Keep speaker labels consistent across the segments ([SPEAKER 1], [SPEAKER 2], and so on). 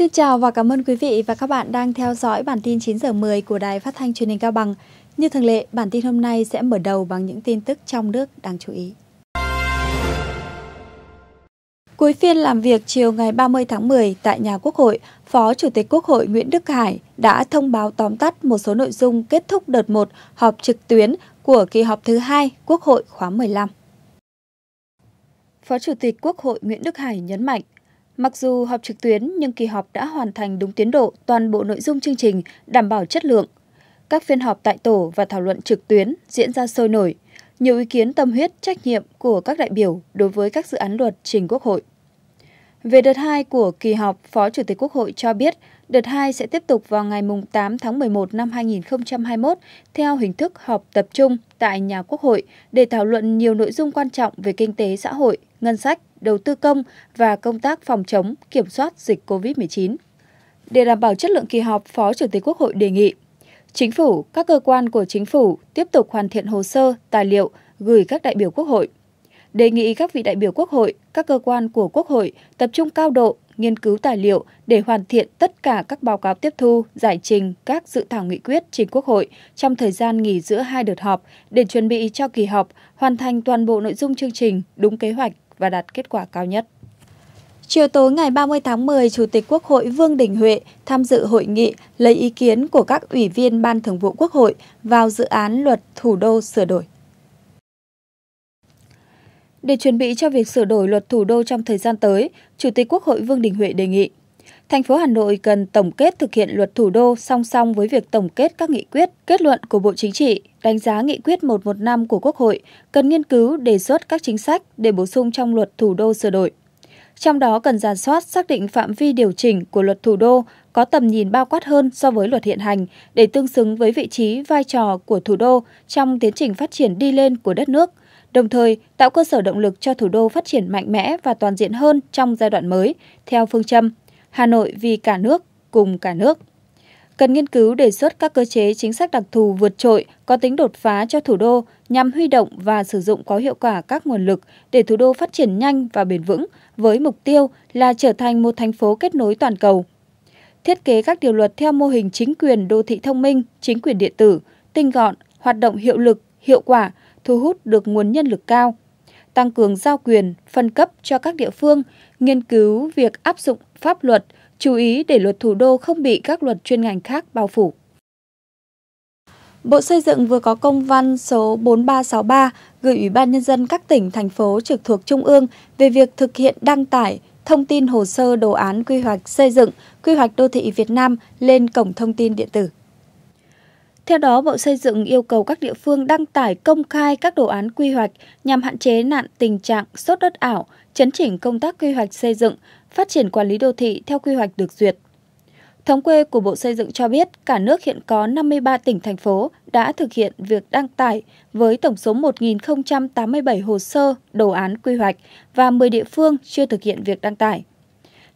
[SPEAKER 1] Xin chào và cảm ơn quý vị và các bạn đang theo dõi bản tin 9 giờ 10 của Đài Phát thanh Truyền hình Cao Bằng. Như thường lệ, bản tin hôm nay sẽ mở đầu bằng những tin tức trong nước đáng chú ý. Cuối phiên làm việc chiều ngày 30 tháng 10 tại nhà Quốc hội, Phó Chủ tịch Quốc hội Nguyễn Đức Hải đã thông báo tóm tắt một số nội dung kết thúc đợt 1 họp trực tuyến của kỳ họp thứ hai Quốc hội khóa 15. Phó Chủ tịch Quốc hội Nguyễn Đức Hải nhấn mạnh, Mặc dù họp trực tuyến nhưng kỳ họp đã hoàn thành đúng tiến độ toàn bộ nội dung chương trình, đảm bảo chất lượng. Các phiên họp tại tổ và thảo luận trực tuyến diễn ra sôi nổi, nhiều ý kiến tâm huyết, trách nhiệm của các đại biểu đối với các dự án luật trình Quốc hội. Về đợt 2 của kỳ họp, Phó Chủ tịch Quốc hội cho biết đợt 2 sẽ tiếp tục vào ngày 8 tháng 11 năm 2021 theo hình thức họp tập trung tại nhà Quốc hội để thảo luận nhiều nội dung quan trọng về kinh tế xã hội, ngân sách, đầu tư công và công tác phòng chống, kiểm soát dịch COVID-19. Để đảm bảo chất lượng kỳ họp, Phó Chủ tịch Quốc hội đề nghị Chính phủ, các cơ quan của chính phủ tiếp tục hoàn thiện hồ sơ, tài liệu gửi các đại biểu Quốc hội. Đề nghị các vị đại biểu Quốc hội, các cơ quan của Quốc hội tập trung cao độ nghiên cứu tài liệu để hoàn thiện tất cả các báo cáo tiếp thu, giải trình các dự thảo nghị quyết trình Quốc hội trong thời gian nghỉ giữa hai đợt họp để chuẩn bị cho kỳ họp, hoàn thành toàn bộ nội dung chương trình đúng kế hoạch và đạt kết quả cao nhất. Chiều tối ngày 30 tháng 10, Chủ tịch Quốc hội Vương Đình Huệ tham dự hội nghị lấy ý kiến của các ủy viên Ban Thường vụ Quốc hội vào dự án luật thủ đô sửa đổi. Để chuẩn bị cho việc sửa đổi luật thủ đô trong thời gian tới, Chủ tịch Quốc hội Vương Đình Huệ đề nghị thành phố Hà Nội cần tổng kết thực hiện luật thủ đô song song với việc tổng kết các nghị quyết, kết luận của Bộ Chính trị, đánh giá nghị quyết 115 của Quốc hội, cần nghiên cứu đề xuất các chính sách để bổ sung trong luật thủ đô sửa đổi. Trong đó cần giả soát xác định phạm vi điều chỉnh của luật thủ đô có tầm nhìn bao quát hơn so với luật hiện hành để tương xứng với vị trí vai trò của thủ đô trong tiến trình phát triển đi lên của đất nước, đồng thời tạo cơ sở động lực cho thủ đô phát triển mạnh mẽ và toàn diện hơn trong giai đoạn mới, theo phương châm Hà Nội vì cả nước, cùng cả nước. Cần nghiên cứu đề xuất các cơ chế chính sách đặc thù vượt trội có tính đột phá cho thủ đô nhằm huy động và sử dụng có hiệu quả các nguồn lực để thủ đô phát triển nhanh và bền vững với mục tiêu là trở thành một thành phố kết nối toàn cầu. Thiết kế các điều luật theo mô hình chính quyền đô thị thông minh, chính quyền điện tử, tinh gọn, hoạt động hiệu lực, hiệu quả, thu hút được nguồn nhân lực cao, tăng cường giao quyền, phân cấp cho các địa phương, nghiên cứu việc áp dụng pháp luật, chú ý để luật thủ đô không bị các luật chuyên ngành khác bao phủ. Bộ Xây dựng vừa có công văn số 4363 gửi Ủy ban Nhân dân các tỉnh, thành phố trực thuộc Trung ương về việc thực hiện đăng tải thông tin hồ sơ đồ án quy hoạch xây dựng, quy hoạch đô thị Việt Nam lên Cổng Thông tin Điện tử. Theo đó, Bộ Xây dựng yêu cầu các địa phương đăng tải công khai các đồ án quy hoạch nhằm hạn chế nạn tình trạng sốt đất ảo, chấn chỉnh công tác quy hoạch xây dựng, phát triển quản lý đô thị theo quy hoạch được duyệt. Thống kê của Bộ Xây dựng cho biết, cả nước hiện có 53 tỉnh, thành phố đã thực hiện việc đăng tải với tổng số 1.087 hồ sơ đồ án quy hoạch và 10 địa phương chưa thực hiện việc đăng tải.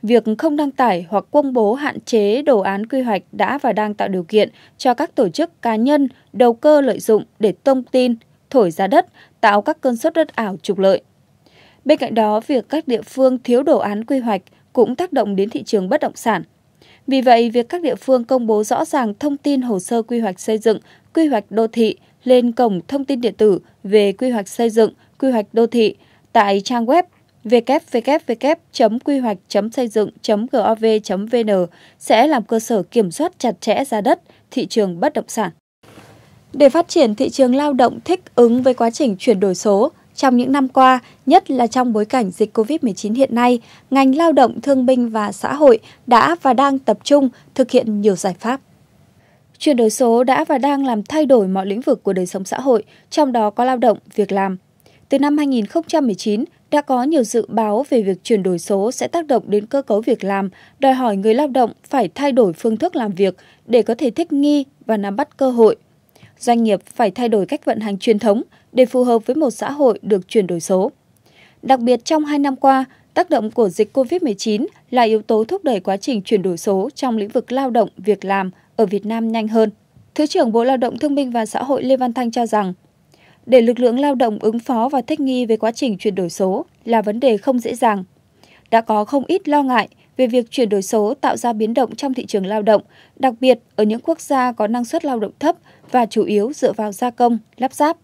[SPEAKER 1] Việc không đăng tải hoặc công bố hạn chế đồ án quy hoạch đã và đang tạo điều kiện cho các tổ chức cá nhân đầu cơ lợi dụng để thông tin, thổi giá đất, tạo các cơn sốt đất ảo trục lợi. Bên cạnh đó, việc các địa phương thiếu đồ án quy hoạch cũng tác động đến thị trường bất động sản. Vì vậy, việc các địa phương công bố rõ ràng thông tin hồ sơ quy hoạch xây dựng, quy hoạch đô thị lên cổng thông tin điện tử về quy hoạch xây dựng, quy hoạch đô thị tại trang web www.quy hoạch.xây dựng.gov.vn sẽ làm cơ sở kiểm soát chặt chẽ giá đất, thị trường bất động sản. Để phát triển thị trường lao động thích ứng với quá trình chuyển đổi số, trong những năm qua, nhất là trong bối cảnh dịch COVID-19 hiện nay, ngành lao động thương binh và xã hội đã và đang tập trung thực hiện nhiều giải pháp. Chuyển đổi số đã và đang làm thay đổi mọi lĩnh vực của đời sống xã hội, trong đó có lao động, việc làm, từ năm 2019, đã có nhiều dự báo về việc chuyển đổi số sẽ tác động đến cơ cấu việc làm, đòi hỏi người lao động phải thay đổi phương thức làm việc để có thể thích nghi và nắm bắt cơ hội. Doanh nghiệp phải thay đổi cách vận hành truyền thống để phù hợp với một xã hội được chuyển đổi số. Đặc biệt trong hai năm qua, tác động của dịch COVID-19 là yếu tố thúc đẩy quá trình chuyển đổi số trong lĩnh vực lao động, việc làm ở Việt Nam nhanh hơn. Thứ trưởng Bộ Lao động Thương binh và Xã hội Lê Văn Thanh cho rằng, để lực lượng lao động ứng phó và thích nghi với quá trình chuyển đổi số là vấn đề không dễ dàng. Đã có không ít lo ngại về việc chuyển đổi số tạo ra biến động trong thị trường lao động, đặc biệt ở những quốc gia có năng suất lao động thấp và chủ yếu dựa vào gia công, lắp ráp.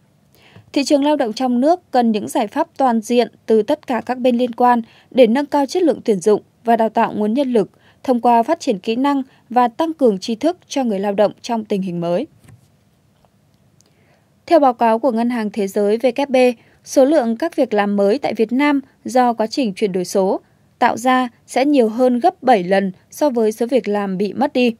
[SPEAKER 1] Thị trường lao động trong nước cần những giải pháp toàn diện từ tất cả các bên liên quan để nâng cao chất lượng tuyển dụng và đào tạo nguồn nhân lực thông qua phát triển kỹ năng và tăng cường tri thức cho người lao động trong tình hình mới. Theo báo cáo của Ngân hàng Thế giới WB, số lượng các việc làm mới tại Việt Nam do quá trình chuyển đổi số tạo ra sẽ nhiều hơn gấp 7 lần so với số việc làm bị mất đi.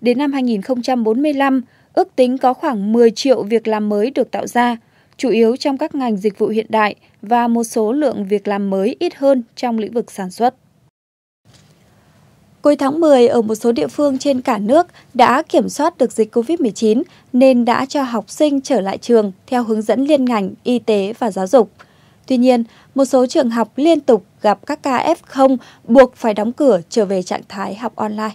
[SPEAKER 1] Đến năm 2045, ước tính có khoảng 10 triệu việc làm mới được tạo ra, chủ yếu trong các ngành dịch vụ hiện đại và một số lượng việc làm mới ít hơn trong lĩnh vực sản xuất. Cuối tháng 10, ở một số địa phương trên cả nước đã kiểm soát được dịch COVID-19 nên đã cho học sinh trở lại trường theo hướng dẫn liên ngành y tế và giáo dục. Tuy nhiên, một số trường học liên tục gặp các ca F0 buộc phải đóng cửa trở về trạng thái học online.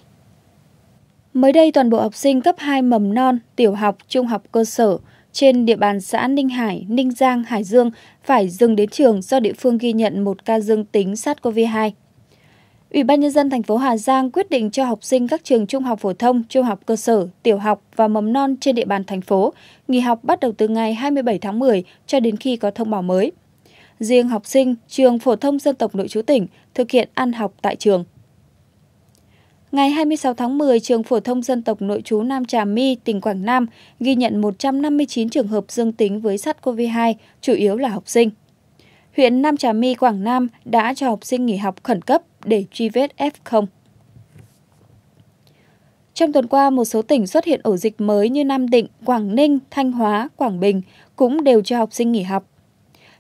[SPEAKER 1] Mới đây, toàn bộ học sinh cấp 2 mầm non, tiểu học, trung học cơ sở trên địa bàn xã Ninh Hải, Ninh Giang, Hải Dương phải dừng đến trường do địa phương ghi nhận một ca dương tính SARS-CoV-2. Ủy ban nhân dân thành phố Hà Giang quyết định cho học sinh các trường trung học phổ thông, trung học cơ sở, tiểu học và mầm non trên địa bàn thành phố nghỉ học bắt đầu từ ngày 27 tháng 10 cho đến khi có thông báo mới. Riêng học sinh trường phổ thông dân tộc nội trú tỉnh thực hiện ăn học tại trường. Ngày 26 tháng 10, trường phổ thông dân tộc nội trú Nam Trà My, tỉnh Quảng Nam ghi nhận 159 trường hợp dương tính với SARS-CoV-2, chủ yếu là học sinh huyện Nam Trà My, Quảng Nam đã cho học sinh nghỉ học khẩn cấp để truy vết F0. Trong tuần qua, một số tỉnh xuất hiện ổ dịch mới như Nam Định, Quảng Ninh, Thanh Hóa, Quảng Bình cũng đều cho học sinh nghỉ học.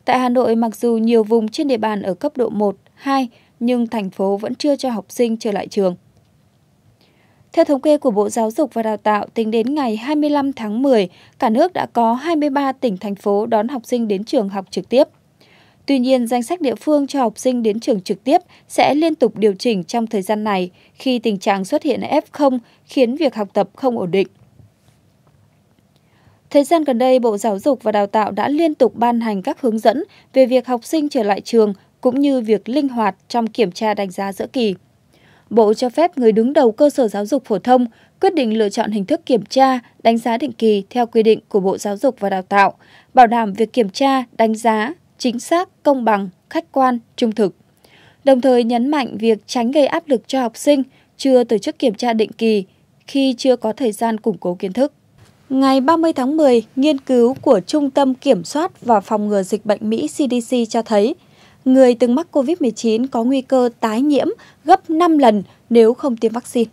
[SPEAKER 1] Tại Hà Nội, mặc dù nhiều vùng trên địa bàn ở cấp độ 1, 2, nhưng thành phố vẫn chưa cho học sinh trở lại trường. Theo thống kê của Bộ Giáo dục và Đào tạo, tính đến ngày 25 tháng 10, cả nước đã có 23 tỉnh, thành phố đón học sinh đến trường học trực tiếp. Tuy nhiên, danh sách địa phương cho học sinh đến trường trực tiếp sẽ liên tục điều chỉnh trong thời gian này khi tình trạng xuất hiện F0 khiến việc học tập không ổn định. Thời gian gần đây, Bộ Giáo dục và Đào tạo đã liên tục ban hành các hướng dẫn về việc học sinh trở lại trường cũng như việc linh hoạt trong kiểm tra đánh giá giữa kỳ. Bộ cho phép người đứng đầu cơ sở giáo dục phổ thông quyết định lựa chọn hình thức kiểm tra, đánh giá định kỳ theo quy định của Bộ Giáo dục và Đào tạo, bảo đảm việc kiểm tra, đánh giá, chính xác, công bằng, khách quan, trung thực. Đồng thời nhấn mạnh việc tránh gây áp lực cho học sinh chưa tổ chức kiểm tra định kỳ khi chưa có thời gian củng cố kiến thức. Ngày 30 tháng 10, nghiên cứu của Trung tâm Kiểm soát và Phòng ngừa Dịch bệnh Mỹ CDC cho thấy người từng mắc COVID-19 có nguy cơ tái nhiễm gấp 5 lần nếu không tiêm vaccine.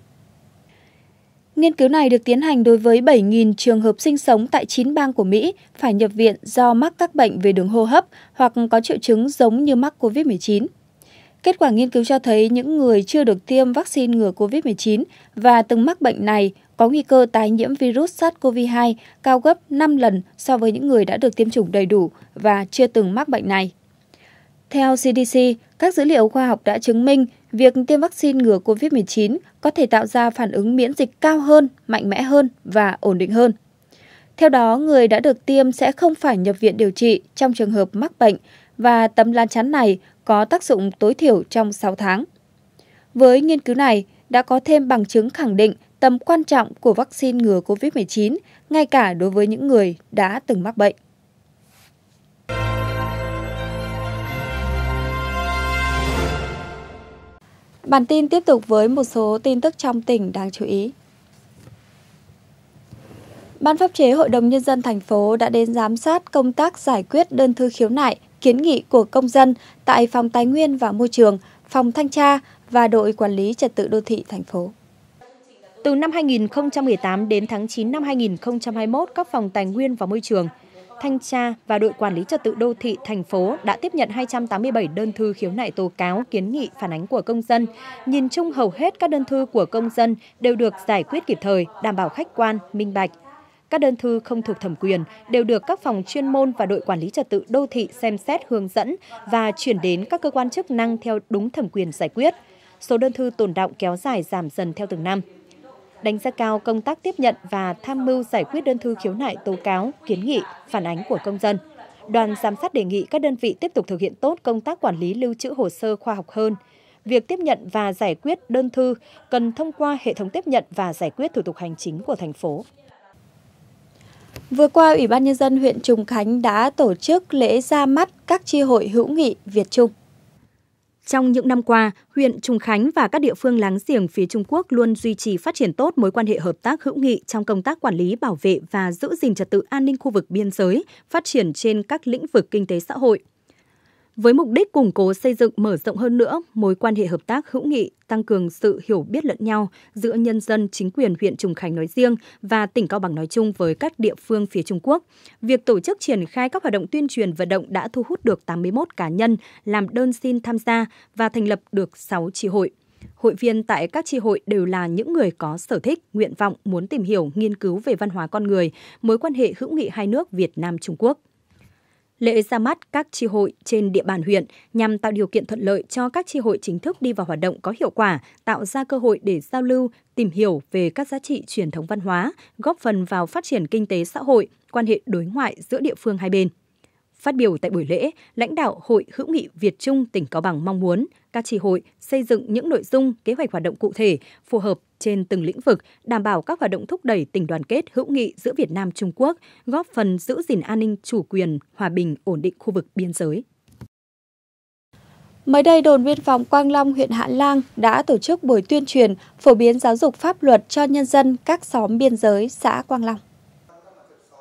[SPEAKER 1] Nghiên cứu này được tiến hành đối với 7.000 trường hợp sinh sống tại 9 bang của Mỹ phải nhập viện do mắc các bệnh về đường hô hấp hoặc có triệu chứng giống như mắc COVID-19. Kết quả nghiên cứu cho thấy những người chưa được tiêm vaccine ngừa COVID-19 và từng mắc bệnh này có nguy cơ tái nhiễm virus SARS-CoV-2 cao gấp 5 lần so với những người đã được tiêm chủng đầy đủ và chưa từng mắc bệnh này. Theo CDC, các dữ liệu khoa học đã chứng minh việc tiêm vaccine ngừa COVID-19 có thể tạo ra phản ứng miễn dịch cao hơn, mạnh mẽ hơn và ổn định hơn. Theo đó, người đã được tiêm sẽ không phải nhập viện điều trị trong trường hợp mắc bệnh và tấm lá chắn này có tác dụng tối thiểu trong 6 tháng. Với nghiên cứu này, đã có thêm bằng chứng khẳng định tầm quan trọng của vaccine ngừa COVID-19, ngay cả đối với những người đã từng mắc bệnh. Bản tin tiếp tục với một số tin tức trong tỉnh đáng chú ý. Ban pháp chế Hội đồng Nhân dân thành phố đã đến giám sát công tác giải quyết đơn thư khiếu nại, kiến nghị của công dân tại Phòng Tài nguyên và Môi trường,
[SPEAKER 2] Phòng Thanh tra và Đội Quản lý Trật tự Đô thị thành phố. Từ năm 2018 đến tháng 9 năm 2021, các phòng tài nguyên và môi trường – thanh tra và đội quản lý trật tự đô thị thành phố đã tiếp nhận 287 đơn thư khiếu nại tố cáo, kiến nghị phản ánh của công dân. Nhìn chung hầu hết các đơn thư của công dân đều được giải quyết kịp thời, đảm bảo khách quan, minh bạch. Các đơn thư không thuộc thẩm quyền đều được các phòng chuyên môn và đội quản lý trật tự đô thị xem xét hướng dẫn và chuyển đến các cơ quan chức năng theo đúng thẩm quyền giải quyết. Số đơn thư tồn động kéo dài giảm dần theo từng năm đánh giá cao công tác tiếp nhận và tham mưu giải quyết đơn thư khiếu nại tố cáo, kiến nghị, phản ánh của công dân. Đoàn giám sát đề nghị các đơn vị tiếp tục thực hiện tốt công tác quản lý lưu trữ hồ sơ khoa học hơn. Việc tiếp nhận và giải quyết đơn thư cần thông qua hệ thống tiếp nhận và giải quyết thủ tục hành chính của thành phố.
[SPEAKER 1] Vừa qua, Ủy ban Nhân dân huyện Trùng Khánh
[SPEAKER 2] đã tổ chức lễ ra mắt các tri hội hữu nghị Việt Trung. Trong những năm qua, huyện Trùng Khánh và các địa phương láng giềng phía Trung Quốc luôn duy trì phát triển tốt mối quan hệ hợp tác hữu nghị trong công tác quản lý, bảo vệ và giữ gìn trật tự an ninh khu vực biên giới, phát triển trên các lĩnh vực kinh tế xã hội với mục đích củng cố xây dựng mở rộng hơn nữa mối quan hệ hợp tác hữu nghị, tăng cường sự hiểu biết lẫn nhau giữa nhân dân chính quyền huyện Trùng Khánh nói riêng và tỉnh Cao Bằng nói chung với các địa phương phía Trung Quốc. Việc tổ chức triển khai các hoạt động tuyên truyền vận động đã thu hút được 81 cá nhân làm đơn xin tham gia và thành lập được 6 tri hội. Hội viên tại các tri hội đều là những người có sở thích, nguyện vọng muốn tìm hiểu, nghiên cứu về văn hóa con người, mối quan hệ hữu nghị hai nước Việt Nam Trung Quốc lễ ra mắt các tri hội trên địa bàn huyện nhằm tạo điều kiện thuận lợi cho các tri hội chính thức đi vào hoạt động có hiệu quả, tạo ra cơ hội để giao lưu, tìm hiểu về các giá trị truyền thống văn hóa, góp phần vào phát triển kinh tế xã hội, quan hệ đối ngoại giữa địa phương hai bên. Phát biểu tại buổi lễ, lãnh đạo Hội hữu nghị Việt Trung tỉnh Cao Bằng mong muốn các tri hội xây dựng những nội dung, kế hoạch hoạt động cụ thể phù hợp trên từng lĩnh vực, đảm bảo các hoạt động thúc đẩy tình đoàn kết hữu nghị giữa Việt Nam Trung Quốc, góp phần giữ gìn an ninh chủ quyền, hòa bình, ổn định khu vực biên giới.
[SPEAKER 1] Mới đây, đồn biên phòng Quang Long, huyện Hạ Lang đã tổ chức buổi tuyên truyền, phổ biến giáo dục pháp luật cho nhân dân
[SPEAKER 2] các xóm biên giới xã Quang Long.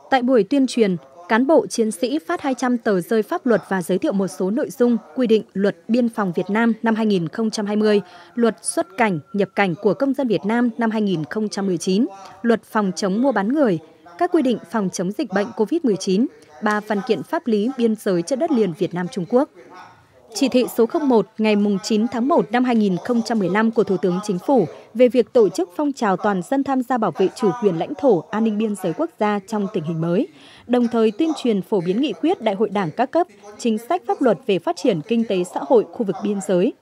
[SPEAKER 2] Tại buổi tuyên truyền, cán bộ chiến sĩ phát 200 tờ rơi pháp luật và giới thiệu một số nội dung quy định luật biên phòng Việt Nam năm 2020, luật xuất cảnh, nhập cảnh của công dân Việt Nam năm 2019, luật phòng chống mua bán người, các quy định phòng chống dịch bệnh COVID-19, ba văn kiện pháp lý biên giới trên đất liền Việt Nam Trung Quốc. Chỉ thị số 01 ngày 9 tháng 1 năm 2015 của Thủ tướng Chính phủ về việc tổ chức phong trào toàn dân tham gia bảo vệ chủ quyền lãnh thổ, an ninh biên giới quốc gia trong tình hình mới, đồng thời tuyên truyền phổ biến nghị quyết Đại hội Đảng các cấp, chính sách pháp luật về phát triển kinh tế xã hội khu vực biên giới.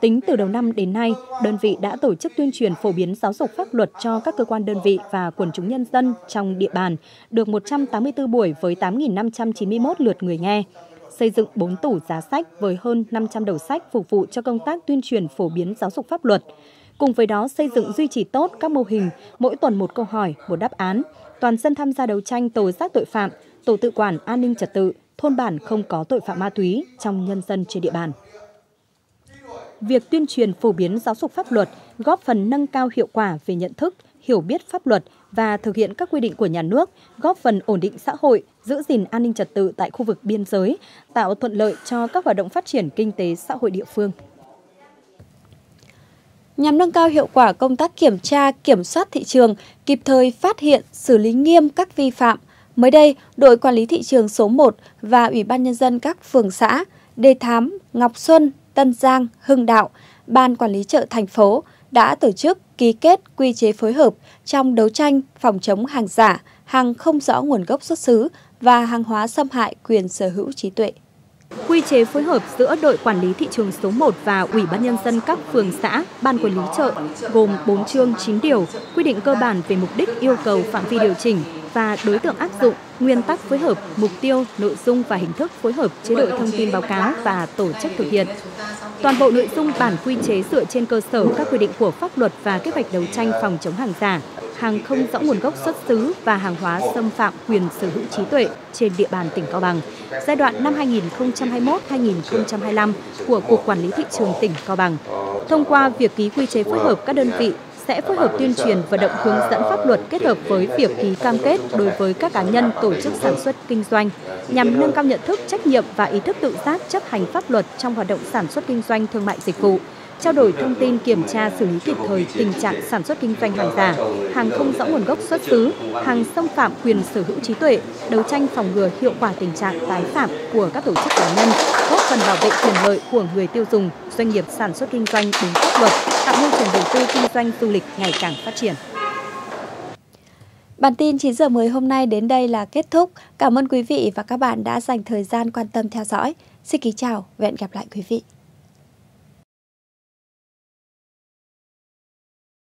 [SPEAKER 2] Tính từ đầu năm đến nay, đơn vị đã tổ chức tuyên truyền phổ biến giáo dục pháp luật cho các cơ quan đơn vị và quần chúng nhân dân trong địa bàn, được 184 buổi với 8.591 lượt người nghe xây dựng 4 tủ giá sách với hơn 500 đầu sách phục vụ cho công tác tuyên truyền phổ biến giáo dục pháp luật. Cùng với đó xây dựng duy trì tốt các mô hình, mỗi tuần một câu hỏi, một đáp án, toàn dân tham gia đấu tranh tố giác tội phạm, tổ tự quản an ninh trật tự, thôn bản không có tội phạm ma túy trong nhân dân trên địa bàn. Việc tuyên truyền phổ biến giáo dục pháp luật góp phần nâng cao hiệu quả về nhận thức, hiểu biết pháp luật và thực hiện các quy định của nhà nước, góp phần ổn định xã hội, giữ gìn an ninh trật tự tại khu vực biên giới, tạo thuận lợi cho các hoạt động phát triển kinh tế xã hội địa phương. Nhằm nâng cao hiệu quả công tác kiểm tra, kiểm soát thị trường,
[SPEAKER 1] kịp thời phát hiện, xử lý nghiêm các vi phạm, mới đây, đội quản lý thị trường số 1 và Ủy ban nhân dân các phường xã Đề Thám, Ngọc Xuân, Tân Giang, Hưng Đạo, Ban quản lý chợ thành phố đã tổ chức ký kết quy chế phối hợp trong đấu tranh phòng chống hàng giả, hàng không rõ nguồn gốc xuất xứ và hàng hóa xâm
[SPEAKER 2] hại quyền sở hữu trí tuệ. Quy chế phối hợp giữa đội quản lý thị trường số 1 và Ủy ban nhân dân các phường xã, ban quản lý chợ gồm 4 chương 9 điều quy định cơ bản về mục đích yêu cầu phạm vi điều chỉnh và đối tượng áp dụng, nguyên tắc phối hợp, mục tiêu, nội dung và hình thức phối hợp chế độ thông tin báo cáo và tổ chức thực hiện. Toàn bộ nội dung bản quy chế dựa trên cơ sở các quy định của pháp luật và kế hoạch đấu tranh phòng chống hàng giả, hàng không rõ nguồn gốc xuất xứ và hàng hóa xâm phạm quyền sở hữu trí tuệ trên địa bàn tỉnh Cao Bằng giai đoạn năm 2021-2025 của Cục Quản lý Thị trường tỉnh Cao Bằng. Thông qua việc ký quy chế phối hợp các đơn vị sẽ phối hợp tuyên truyền và động hướng dẫn pháp luật kết hợp với việc ký cam kết đối với các cá nhân tổ chức sản xuất kinh doanh nhằm nâng cao nhận thức trách nhiệm và ý thức tự giác chấp hành pháp luật trong hoạt động sản xuất kinh doanh thương mại dịch vụ trao đổi thông tin kiểm tra xử lý kịp thời tình trạng sản xuất kinh doanh hàng giả, hàng không rõ nguồn gốc xuất xứ, hàng xâm phạm quyền sở hữu trí tuệ, đấu tranh phòng ngừa hiệu quả tình trạng tái phạm của các tổ chức cá nhân, góp phần bảo vệ quyền lợi của người tiêu dùng, doanh nghiệp sản xuất kinh doanh đúng pháp luật, tạo môi trường đầu tư kinh doanh du lịch ngày càng phát triển.
[SPEAKER 1] Bản tin 9 giờ 10 hôm nay đến đây là kết thúc. Cảm ơn quý vị và các bạn đã dành thời gian quan tâm theo dõi. Xin kính chào và hẹn gặp lại quý vị.